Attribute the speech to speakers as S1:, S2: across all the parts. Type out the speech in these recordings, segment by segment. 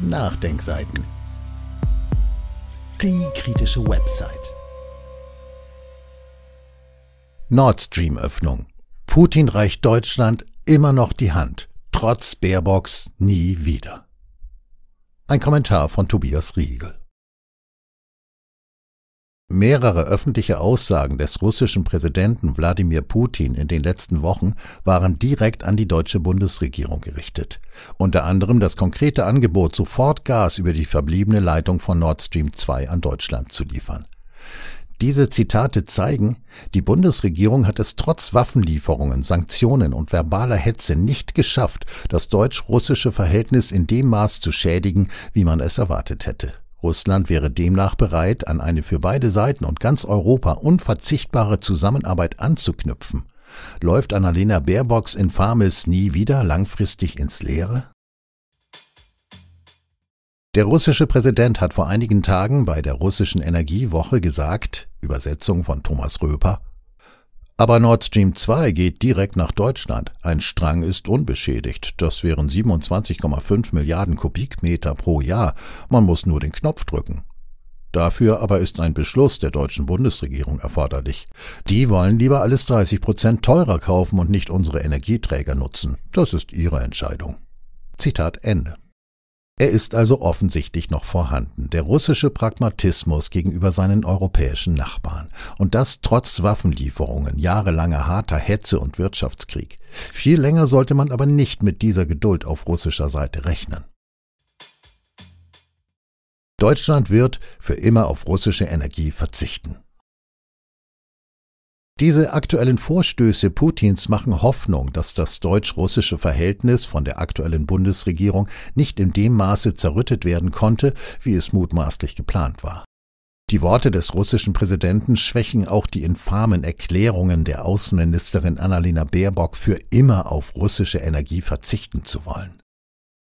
S1: Nachdenkseiten. Die kritische Website. Nord Stream Öffnung. Putin reicht Deutschland immer noch die Hand. Trotz Baerbox nie wieder. Ein Kommentar von Tobias Riegel. Mehrere öffentliche Aussagen des russischen Präsidenten Wladimir Putin in den letzten Wochen waren direkt an die deutsche Bundesregierung gerichtet. Unter anderem das konkrete Angebot, sofort Gas über die verbliebene Leitung von Nord Stream 2 an Deutschland zu liefern. Diese Zitate zeigen, die Bundesregierung hat es trotz Waffenlieferungen, Sanktionen und verbaler Hetze nicht geschafft, das deutsch-russische Verhältnis in dem Maß zu schädigen, wie man es erwartet hätte. Russland wäre demnach bereit, an eine für beide Seiten und ganz Europa unverzichtbare Zusammenarbeit anzuknüpfen. Läuft Annalena Baerbocks infames nie wieder langfristig ins Leere? Der russische Präsident hat vor einigen Tagen bei der russischen Energiewoche gesagt, Übersetzung von Thomas Röper, aber Nord Stream 2 geht direkt nach Deutschland. Ein Strang ist unbeschädigt. Das wären 27,5 Milliarden Kubikmeter pro Jahr. Man muss nur den Knopf drücken. Dafür aber ist ein Beschluss der deutschen Bundesregierung erforderlich. Die wollen lieber alles 30 Prozent teurer kaufen und nicht unsere Energieträger nutzen. Das ist ihre Entscheidung. Zitat Ende. Er ist also offensichtlich noch vorhanden, der russische Pragmatismus gegenüber seinen europäischen Nachbarn. Und das trotz Waffenlieferungen, jahrelanger harter Hetze und Wirtschaftskrieg. Viel länger sollte man aber nicht mit dieser Geduld auf russischer Seite rechnen. Deutschland wird für immer auf russische Energie verzichten. Diese aktuellen Vorstöße Putins machen Hoffnung, dass das deutsch-russische Verhältnis von der aktuellen Bundesregierung nicht in dem Maße zerrüttet werden konnte, wie es mutmaßlich geplant war. Die Worte des russischen Präsidenten schwächen auch die infamen Erklärungen der Außenministerin Annalena Baerbock für immer auf russische Energie verzichten zu wollen.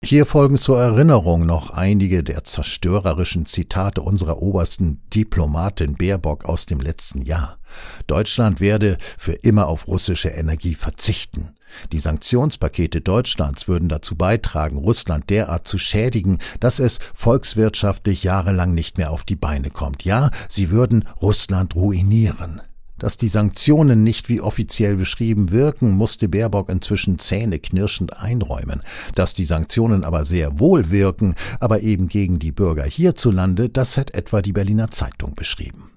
S1: Hier folgen zur Erinnerung noch einige der zerstörerischen Zitate unserer obersten Diplomatin Baerbock aus dem letzten Jahr. Deutschland werde für immer auf russische Energie verzichten. Die Sanktionspakete Deutschlands würden dazu beitragen, Russland derart zu schädigen, dass es volkswirtschaftlich jahrelang nicht mehr auf die Beine kommt. Ja, sie würden Russland ruinieren. Dass die Sanktionen nicht wie offiziell beschrieben wirken, musste Baerbock inzwischen zähneknirschend einräumen. Dass die Sanktionen aber sehr wohl wirken, aber eben gegen die Bürger hierzulande, das hat etwa die Berliner Zeitung beschrieben.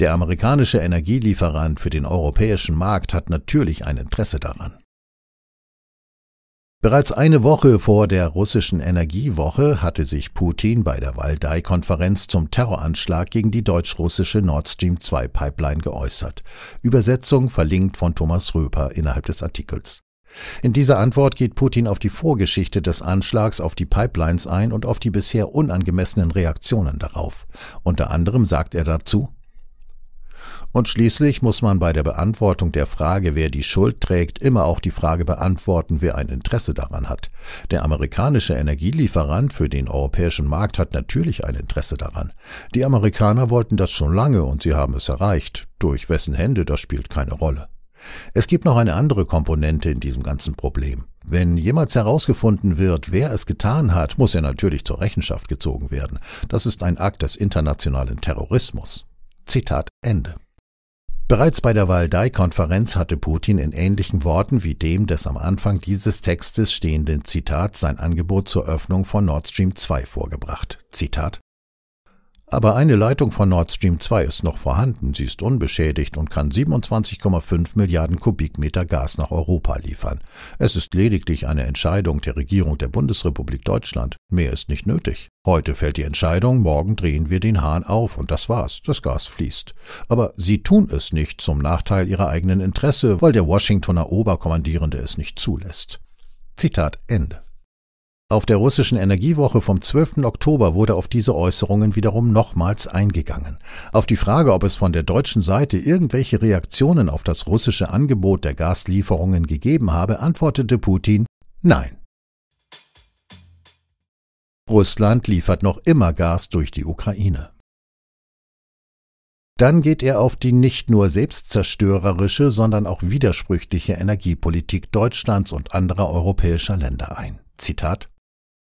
S1: Der amerikanische Energielieferant für den europäischen Markt hat natürlich ein Interesse daran. Bereits eine Woche vor der russischen Energiewoche hatte sich Putin bei der waldai konferenz zum Terroranschlag gegen die deutsch-russische Nord Stream 2 Pipeline geäußert. Übersetzung verlinkt von Thomas Röper innerhalb des Artikels. In dieser Antwort geht Putin auf die Vorgeschichte des Anschlags auf die Pipelines ein und auf die bisher unangemessenen Reaktionen darauf. Unter anderem sagt er dazu und schließlich muss man bei der Beantwortung der Frage, wer die Schuld trägt, immer auch die Frage beantworten, wer ein Interesse daran hat. Der amerikanische Energielieferant für den europäischen Markt hat natürlich ein Interesse daran. Die Amerikaner wollten das schon lange und sie haben es erreicht. Durch wessen Hände, das spielt keine Rolle. Es gibt noch eine andere Komponente in diesem ganzen Problem. Wenn jemals herausgefunden wird, wer es getan hat, muss er natürlich zur Rechenschaft gezogen werden. Das ist ein Akt des internationalen Terrorismus. Zitat Ende. Bereits bei der Waldai-Konferenz hatte Putin in ähnlichen Worten wie dem des am Anfang dieses Textes stehenden Zitat sein Angebot zur Öffnung von Nord Stream 2 vorgebracht. Zitat aber eine Leitung von Nord Stream 2 ist noch vorhanden, sie ist unbeschädigt und kann 27,5 Milliarden Kubikmeter Gas nach Europa liefern. Es ist lediglich eine Entscheidung der Regierung der Bundesrepublik Deutschland, mehr ist nicht nötig. Heute fällt die Entscheidung, morgen drehen wir den Hahn auf und das war's, das Gas fließt. Aber sie tun es nicht zum Nachteil ihrer eigenen Interesse, weil der Washingtoner Oberkommandierende es nicht zulässt. Zitat Ende. Auf der russischen Energiewoche vom 12. Oktober wurde auf diese Äußerungen wiederum nochmals eingegangen. Auf die Frage, ob es von der deutschen Seite irgendwelche Reaktionen auf das russische Angebot der Gaslieferungen gegeben habe, antwortete Putin Nein. Russland liefert noch immer Gas durch die Ukraine. Dann geht er auf die nicht nur selbstzerstörerische, sondern auch widersprüchliche Energiepolitik Deutschlands und anderer europäischer Länder ein. Zitat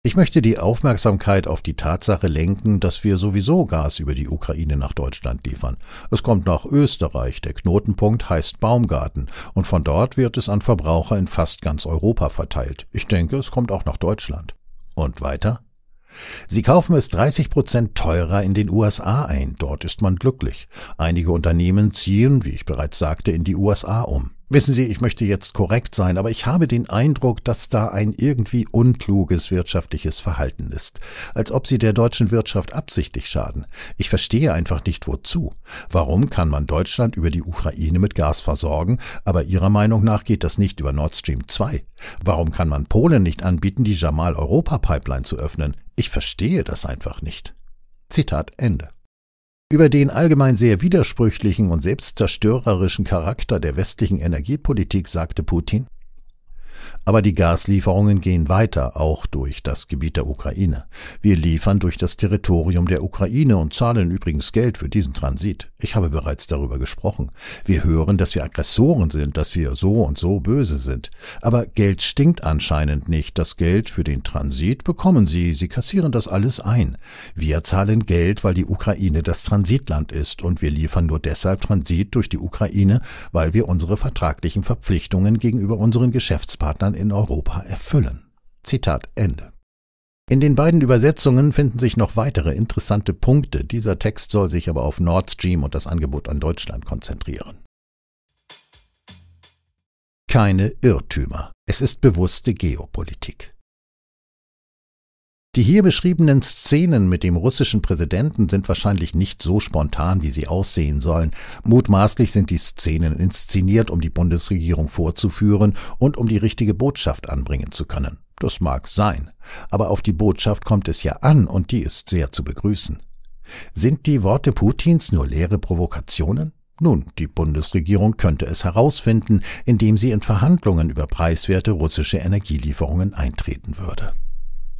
S1: ich möchte die Aufmerksamkeit auf die Tatsache lenken, dass wir sowieso Gas über die Ukraine nach Deutschland liefern. Es kommt nach Österreich, der Knotenpunkt heißt Baumgarten, und von dort wird es an Verbraucher in fast ganz Europa verteilt. Ich denke, es kommt auch nach Deutschland. Und weiter? Sie kaufen es 30 Prozent teurer in den USA ein. Dort ist man glücklich. Einige Unternehmen ziehen, wie ich bereits sagte, in die USA um. Wissen Sie, ich möchte jetzt korrekt sein, aber ich habe den Eindruck, dass da ein irgendwie unkluges wirtschaftliches Verhalten ist, als ob sie der deutschen Wirtschaft absichtlich schaden. Ich verstehe einfach nicht wozu. Warum kann man Deutschland über die Ukraine mit Gas versorgen, aber Ihrer Meinung nach geht das nicht über Nord Stream 2? Warum kann man Polen nicht anbieten, die Jamal Europa Pipeline zu öffnen? Ich verstehe das einfach nicht. Zitat Ende. Über den allgemein sehr widersprüchlichen und selbstzerstörerischen Charakter der westlichen Energiepolitik sagte Putin aber die Gaslieferungen gehen weiter, auch durch das Gebiet der Ukraine. Wir liefern durch das Territorium der Ukraine und zahlen übrigens Geld für diesen Transit. Ich habe bereits darüber gesprochen. Wir hören, dass wir Aggressoren sind, dass wir so und so böse sind. Aber Geld stinkt anscheinend nicht. Das Geld für den Transit bekommen sie. Sie kassieren das alles ein. Wir zahlen Geld, weil die Ukraine das Transitland ist und wir liefern nur deshalb Transit durch die Ukraine, weil wir unsere vertraglichen Verpflichtungen gegenüber unseren Geschäftspartnern Partnern in Europa erfüllen. Zitat Ende. In den beiden Übersetzungen finden sich noch weitere interessante Punkte. Dieser Text soll sich aber auf Nord Stream und das Angebot an Deutschland konzentrieren. Keine Irrtümer. Es ist bewusste Geopolitik. Die hier beschriebenen Szenen mit dem russischen Präsidenten sind wahrscheinlich nicht so spontan, wie sie aussehen sollen. Mutmaßlich sind die Szenen inszeniert, um die Bundesregierung vorzuführen und um die richtige Botschaft anbringen zu können. Das mag sein, aber auf die Botschaft kommt es ja an und die ist sehr zu begrüßen. Sind die Worte Putins nur leere Provokationen? Nun, die Bundesregierung könnte es herausfinden, indem sie in Verhandlungen über preiswerte russische Energielieferungen eintreten würde.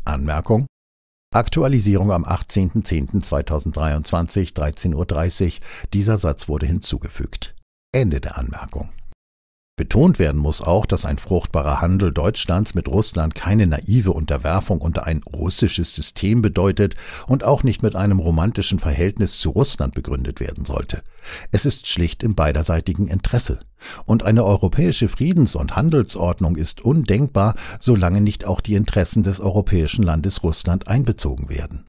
S1: Anmerkung Aktualisierung am 18.10.2023, 13.30 Uhr. Dieser Satz wurde hinzugefügt. Ende der Anmerkung. Betont werden muss auch, dass ein fruchtbarer Handel Deutschlands mit Russland keine naive Unterwerfung unter ein russisches System bedeutet und auch nicht mit einem romantischen Verhältnis zu Russland begründet werden sollte. Es ist schlicht im beiderseitigen Interesse. Und eine europäische Friedens- und Handelsordnung ist undenkbar, solange nicht auch die Interessen des europäischen Landes Russland einbezogen werden.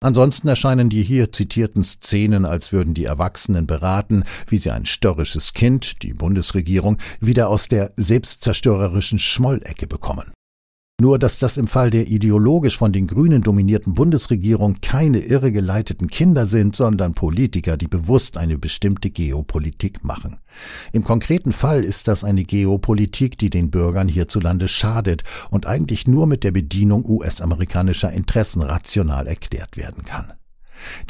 S1: Ansonsten erscheinen die hier zitierten Szenen, als würden die Erwachsenen beraten, wie sie ein störrisches Kind, die Bundesregierung, wieder aus der selbstzerstörerischen Schmollecke bekommen. Nur dass das im Fall der ideologisch von den Grünen dominierten Bundesregierung keine irregeleiteten Kinder sind, sondern Politiker, die bewusst eine bestimmte Geopolitik machen. Im konkreten Fall ist das eine Geopolitik, die den Bürgern hierzulande schadet und eigentlich nur mit der Bedienung US-amerikanischer Interessen rational erklärt werden kann.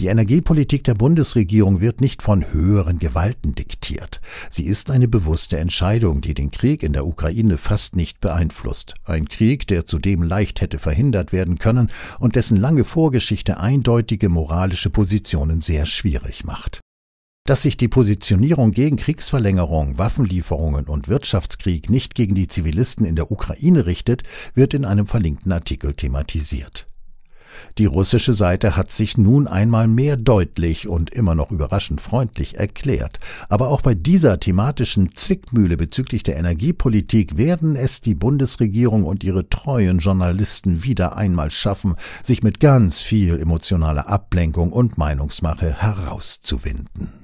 S1: Die Energiepolitik der Bundesregierung wird nicht von höheren Gewalten diktiert. Sie ist eine bewusste Entscheidung, die den Krieg in der Ukraine fast nicht beeinflusst. Ein Krieg, der zudem leicht hätte verhindert werden können und dessen lange Vorgeschichte eindeutige moralische Positionen sehr schwierig macht. Dass sich die Positionierung gegen Kriegsverlängerung, Waffenlieferungen und Wirtschaftskrieg nicht gegen die Zivilisten in der Ukraine richtet, wird in einem verlinkten Artikel thematisiert. Die russische Seite hat sich nun einmal mehr deutlich und immer noch überraschend freundlich erklärt. Aber auch bei dieser thematischen Zwickmühle bezüglich der Energiepolitik werden es die Bundesregierung und ihre treuen Journalisten wieder einmal schaffen, sich mit ganz viel emotionaler Ablenkung und Meinungsmache herauszuwinden.